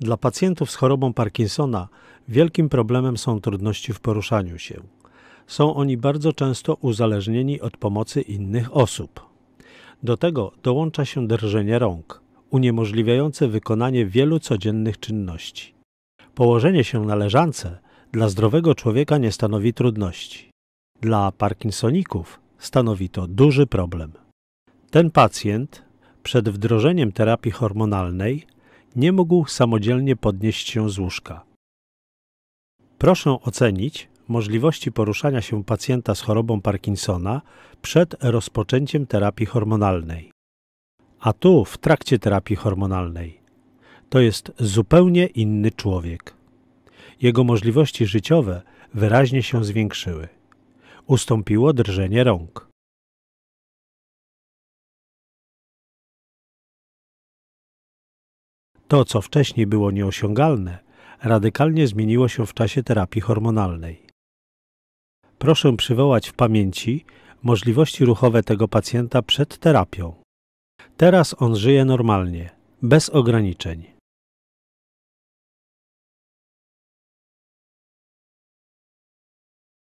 Dla pacjentów z chorobą Parkinsona wielkim problemem są trudności w poruszaniu się. Są oni bardzo często uzależnieni od pomocy innych osób. Do tego dołącza się drżenie rąk, uniemożliwiające wykonanie wielu codziennych czynności. Położenie się na leżance dla zdrowego człowieka nie stanowi trudności. Dla parkinsoników stanowi to duży problem. Ten pacjent przed wdrożeniem terapii hormonalnej nie mógł samodzielnie podnieść się z łóżka. Proszę ocenić możliwości poruszania się pacjenta z chorobą Parkinsona przed rozpoczęciem terapii hormonalnej. A tu w trakcie terapii hormonalnej. To jest zupełnie inny człowiek. Jego możliwości życiowe wyraźnie się zwiększyły. Ustąpiło drżenie rąk. To, co wcześniej było nieosiągalne, radykalnie zmieniło się w czasie terapii hormonalnej. Proszę przywołać w pamięci możliwości ruchowe tego pacjenta przed terapią. Teraz on żyje normalnie, bez ograniczeń.